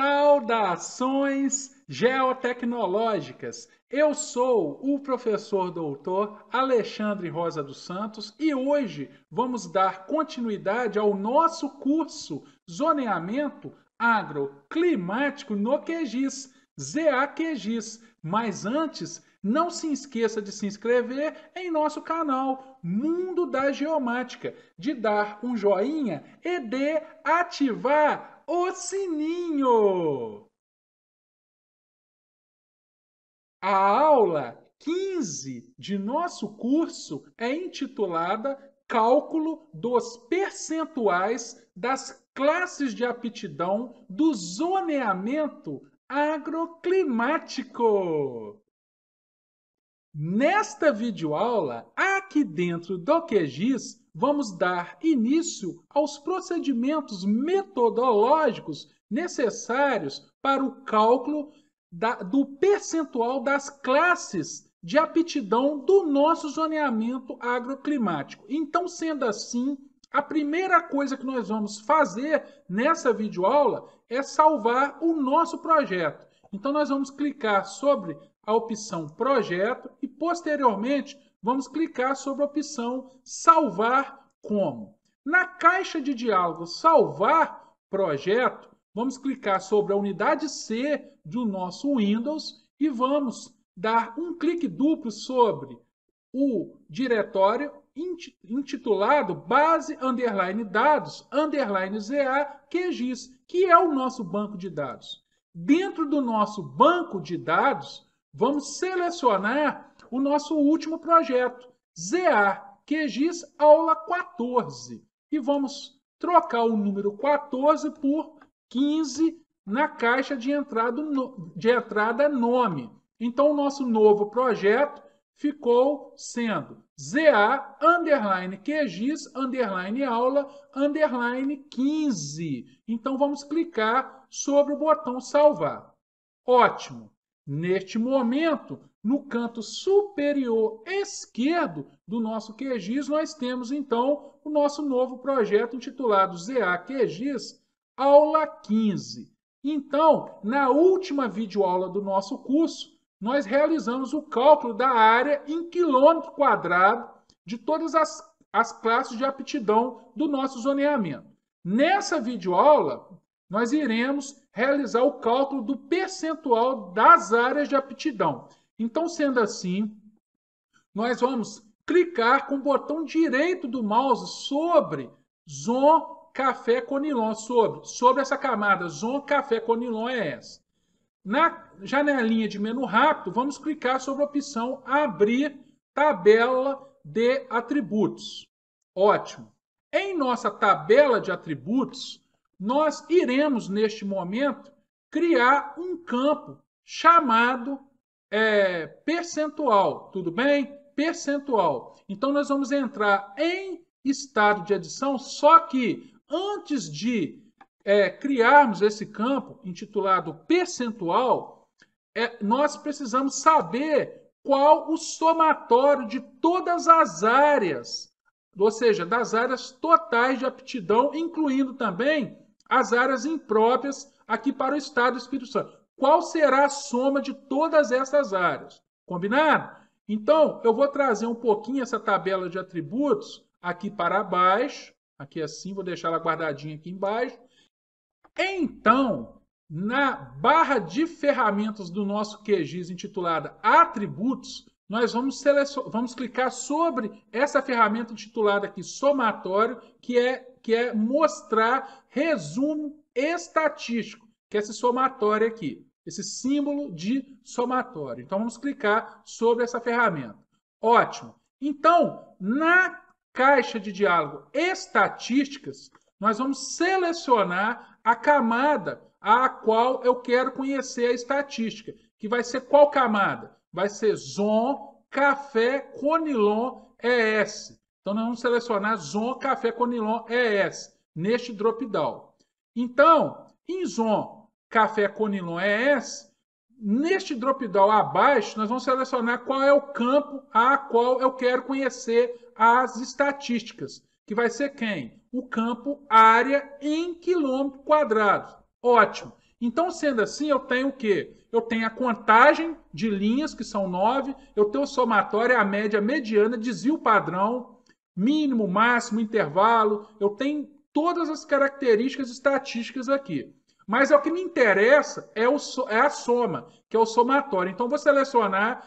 Saudações geotecnológicas! Eu sou o professor doutor Alexandre Rosa dos Santos e hoje vamos dar continuidade ao nosso curso Zoneamento Agroclimático no QGIS, ZAQGIS. Mas antes, não se esqueça de se inscrever em nosso canal Mundo da Geomática, de dar um joinha e de ativar o sininho. A aula 15 de nosso curso é intitulada Cálculo dos Percentuais das Classes de Aptidão do Zoneamento Agroclimático. Nesta videoaula, a Aqui dentro do QGIS, vamos dar início aos procedimentos metodológicos necessários para o cálculo da, do percentual das classes de aptidão do nosso zoneamento agroclimático. Então, sendo assim, a primeira coisa que nós vamos fazer nessa videoaula é salvar o nosso projeto. Então, nós vamos clicar sobre a opção Projeto e, posteriormente, vamos clicar sobre a opção Salvar como. Na caixa de diálogo Salvar projeto, vamos clicar sobre a unidade C do nosso Windows e vamos dar um clique duplo sobre o diretório intitulado base underline dados underline ZA QGIS, que é o nosso banco de dados. Dentro do nosso banco de dados, vamos selecionar o nosso último projeto, ZA, QGIS aula 14. E vamos trocar o número 14 por 15 na caixa de entrada, de entrada nome. Então, o nosso novo projeto ficou sendo ZA, underline QGIS, underline aula, underline 15. Então, vamos clicar sobre o botão salvar. Ótimo! Neste momento, no canto superior esquerdo do nosso QGIS, nós temos então o nosso novo projeto intitulado ZA QGIS Aula 15. Então, na última videoaula do nosso curso, nós realizamos o cálculo da área em quilômetro quadrado de todas as, as classes de aptidão do nosso zoneamento. Nessa videoaula, nós iremos realizar o cálculo do percentual das áreas de aptidão. Então, sendo assim, nós vamos clicar com o botão direito do mouse sobre Zon Café Conilon, sobre, sobre essa camada, Zon Café Conilon é essa. Na janelinha de menu rápido, vamos clicar sobre a opção Abrir Tabela de Atributos. Ótimo. Em nossa tabela de atributos, nós iremos, neste momento, criar um campo chamado é, percentual, tudo bem? Percentual. Então, nós vamos entrar em estado de adição, só que antes de é, criarmos esse campo intitulado percentual, é, nós precisamos saber qual o somatório de todas as áreas, ou seja, das áreas totais de aptidão, incluindo também as áreas impróprias aqui para o Estado do Espírito Santo qual será a soma de todas essas áreas. Combinado? Então, eu vou trazer um pouquinho essa tabela de atributos aqui para baixo, aqui assim, vou deixar ela guardadinha aqui embaixo. Então, na barra de ferramentas do nosso QGIS intitulada Atributos, nós vamos, vamos clicar sobre essa ferramenta intitulada aqui Somatório, que é, que é mostrar resumo estatístico, que é esse somatório aqui esse símbolo de somatório. Então, vamos clicar sobre essa ferramenta. Ótimo. Então, na caixa de diálogo Estatísticas, nós vamos selecionar a camada a qual eu quero conhecer a estatística, que vai ser qual camada? Vai ser ZON, Café, Conilon, ES. Então, nós vamos selecionar ZON, Café, Conilon, ES, neste drop-down. Então, em ZON, Café Conilon ES, neste drop down abaixo, nós vamos selecionar qual é o campo a qual eu quero conhecer as estatísticas, que vai ser quem? O campo área em quilômetro quadrado. Ótimo. Então, sendo assim, eu tenho o quê? Eu tenho a contagem de linhas, que são nove, eu tenho o somatório, a média mediana, desvio padrão, mínimo, máximo, intervalo, eu tenho todas as características estatísticas aqui. Mas é o que me interessa é, o, é a soma, que é o somatório. Então, vou selecionar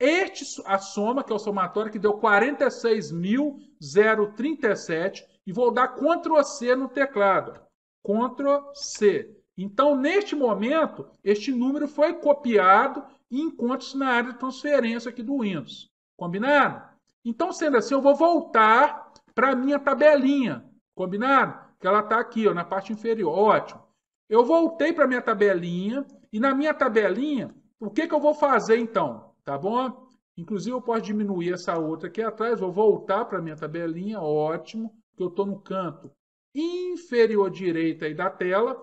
este, a soma, que é o somatório, que deu 46.037, e vou dar Ctrl C no teclado. Ctrl C. Então, neste momento, este número foi copiado e encontra-se na área de transferência aqui do Windows. Combinado? Então, sendo assim, eu vou voltar para a minha tabelinha. Combinado? Que ela está aqui, ó, na parte inferior. Ótimo. Eu voltei para minha tabelinha e na minha tabelinha, o que, que eu vou fazer então? Tá bom? Inclusive, eu posso diminuir essa outra aqui atrás, vou voltar para minha tabelinha, ótimo, que eu estou no canto inferior direito aí da tela.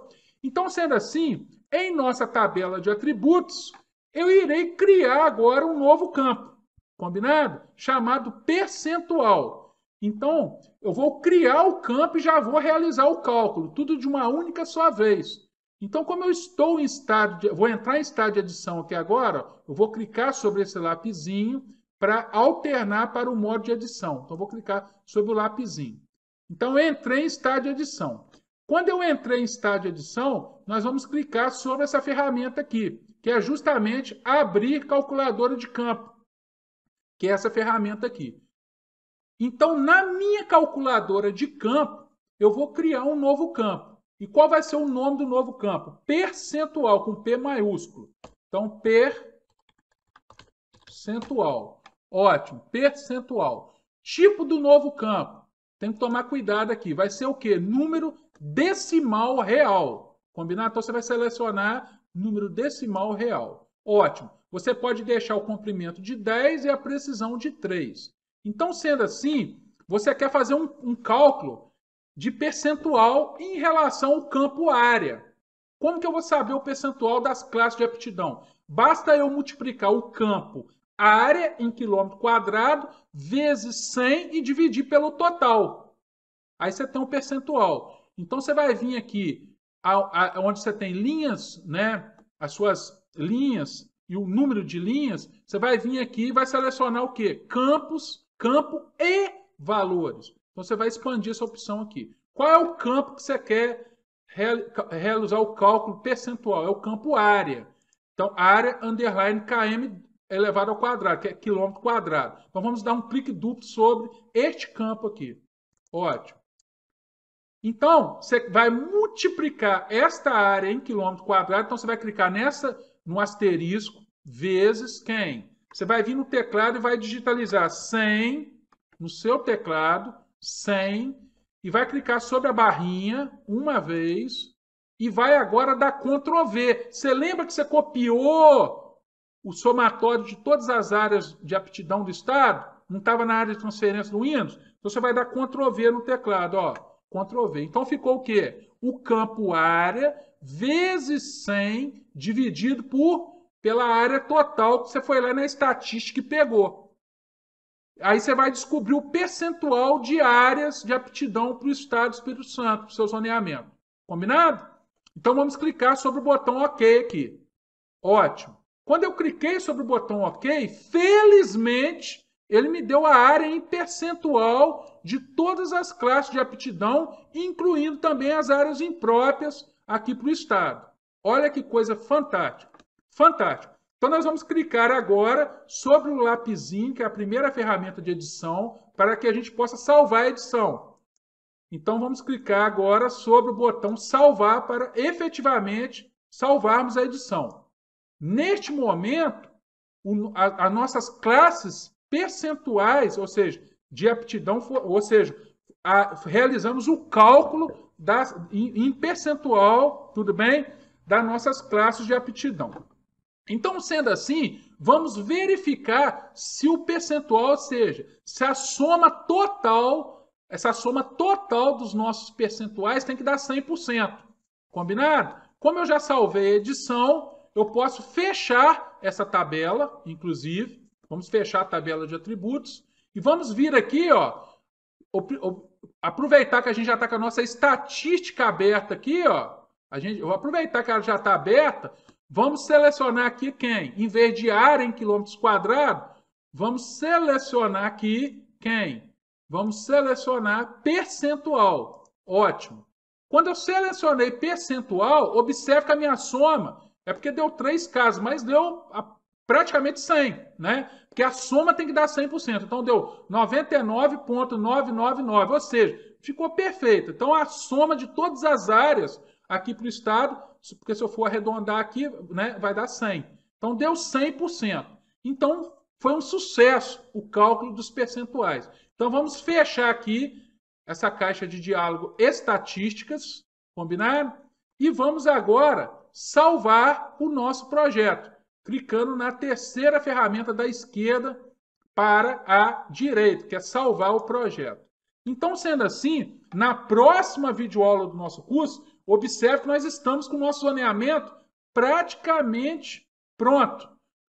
Então, sendo assim, em nossa tabela de atributos, eu irei criar agora um novo campo, combinado? Chamado percentual. Então, eu vou criar o campo e já vou realizar o cálculo, tudo de uma única só vez. Então, como eu estou em estado de, vou entrar em estado de adição aqui agora, eu vou clicar sobre esse lapizinho para alternar para o modo de adição. Então, eu vou clicar sobre o lapizinho. Então, eu entrei em estado de adição. Quando eu entrei em estado de adição, nós vamos clicar sobre essa ferramenta aqui, que é justamente abrir calculadora de campo, que é essa ferramenta aqui. Então, na minha calculadora de campo, eu vou criar um novo campo. E qual vai ser o nome do novo campo? Percentual, com P maiúsculo. Então, percentual. Ótimo, percentual. Tipo do novo campo. Tem que tomar cuidado aqui. Vai ser o quê? Número decimal real. Combinado? Então, você vai selecionar número decimal real. Ótimo. Você pode deixar o comprimento de 10 e a precisão de 3. Então, sendo assim, você quer fazer um, um cálculo de percentual em relação ao campo-área. Como que eu vou saber o percentual das classes de aptidão? Basta eu multiplicar o campo área em quilômetro quadrado vezes 100 e dividir pelo total. Aí você tem um percentual. Então você vai vir aqui a, a, onde você tem linhas, né, as suas linhas e o número de linhas, você vai vir aqui e vai selecionar o quê? Campos campo e valores. Então você vai expandir essa opção aqui. Qual é o campo que você quer realizar o cálculo percentual? É o campo área. Então, área underline km elevado ao quadrado, que é quilômetro quadrado. Então vamos dar um clique duplo sobre este campo aqui. Ótimo. Então, você vai multiplicar esta área em quilômetro quadrado. Então, você vai clicar nessa, no asterisco, vezes quem? Você vai vir no teclado e vai digitalizar 100 no seu teclado, 100, e vai clicar sobre a barrinha uma vez e vai agora dar Ctrl V. Você lembra que você copiou o somatório de todas as áreas de aptidão do Estado? Não estava na área de transferência do Windows? Então você vai dar Ctrl V no teclado, ó. Ctrl V. Então ficou o quê? O campo área vezes 100 dividido por pela área total que você foi lá na estatística e pegou. Aí você vai descobrir o percentual de áreas de aptidão para o Estado do Espírito Santo, para o seu zoneamento. Combinado? Então vamos clicar sobre o botão OK aqui. Ótimo. Quando eu cliquei sobre o botão OK, felizmente ele me deu a área em percentual de todas as classes de aptidão, incluindo também as áreas impróprias aqui para o Estado. Olha que coisa fantástica. Fantástico. Então, nós vamos clicar agora sobre o lapizinho, que é a primeira ferramenta de edição, para que a gente possa salvar a edição. Então, vamos clicar agora sobre o botão salvar para efetivamente salvarmos a edição. Neste momento, a, as nossas classes percentuais, ou seja, de aptidão, ou seja, a, realizamos o cálculo das, em, em percentual, tudo bem? Das nossas classes de aptidão. Então, sendo assim, vamos verificar se o percentual, ou seja, se a soma total, essa soma total dos nossos percentuais tem que dar 100%. Combinado? Como eu já salvei a edição, eu posso fechar essa tabela, inclusive. Vamos fechar a tabela de atributos. E vamos vir aqui, ó, aproveitar que a gente já está com a nossa estatística aberta aqui, ó. A gente, eu vou aproveitar que ela já está aberta Vamos selecionar aqui quem? Em vez de área em quilômetros quadrados, vamos selecionar aqui quem? Vamos selecionar percentual. Ótimo. Quando eu selecionei percentual, observe que a minha soma é porque deu três casos, mas deu praticamente 100, né? Porque a soma tem que dar 100%. Então deu 99,999, ou seja, ficou perfeito. Então a soma de todas as áreas aqui para o Estado, porque se eu for arredondar aqui, né, vai dar 100. Então, deu 100%. Então, foi um sucesso o cálculo dos percentuais. Então, vamos fechar aqui essa caixa de diálogo estatísticas, combinado? E vamos agora salvar o nosso projeto, clicando na terceira ferramenta da esquerda para a direita, que é salvar o projeto. Então, sendo assim, na próxima videoaula do nosso curso, Observe que nós estamos com o nosso zoneamento praticamente pronto.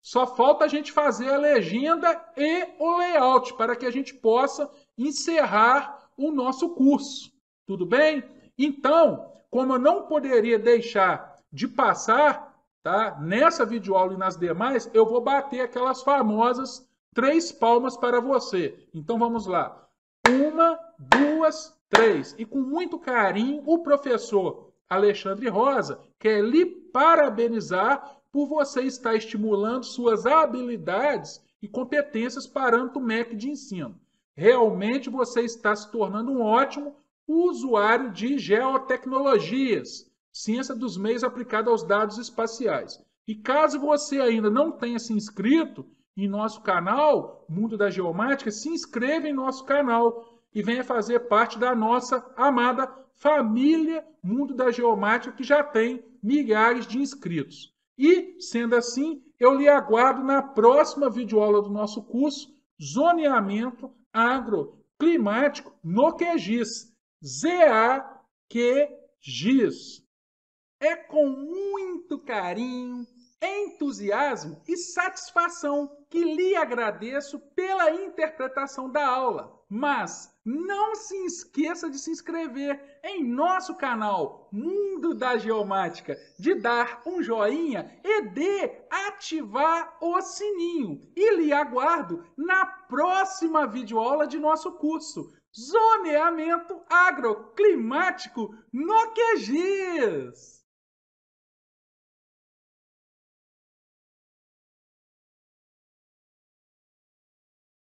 Só falta a gente fazer a legenda e o layout para que a gente possa encerrar o nosso curso. Tudo bem? Então, como eu não poderia deixar de passar, tá? Nessa videoaula e nas demais, eu vou bater aquelas famosas três palmas para você. Então vamos lá. Uma, duas, 3. E com muito carinho, o professor Alexandre Rosa quer lhe parabenizar por você estar estimulando suas habilidades e competências para o MEC de ensino. Realmente você está se tornando um ótimo usuário de geotecnologias, ciência dos meios aplicada aos dados espaciais. E caso você ainda não tenha se inscrito em nosso canal, Mundo da Geomática, se inscreva em nosso canal e venha fazer parte da nossa amada família Mundo da Geomática, que já tem milhares de inscritos. E, sendo assim, eu lhe aguardo na próxima videoaula do nosso curso Zoneamento Agroclimático no QGIS. gis É com muito carinho, entusiasmo e satisfação que lhe agradeço pela interpretação da aula mas não se esqueça de se inscrever em nosso canal Mundo da Geomática, de dar um joinha e de ativar o sininho. E lhe aguardo na próxima videoaula de nosso curso Zoneamento Agroclimático no QGIS.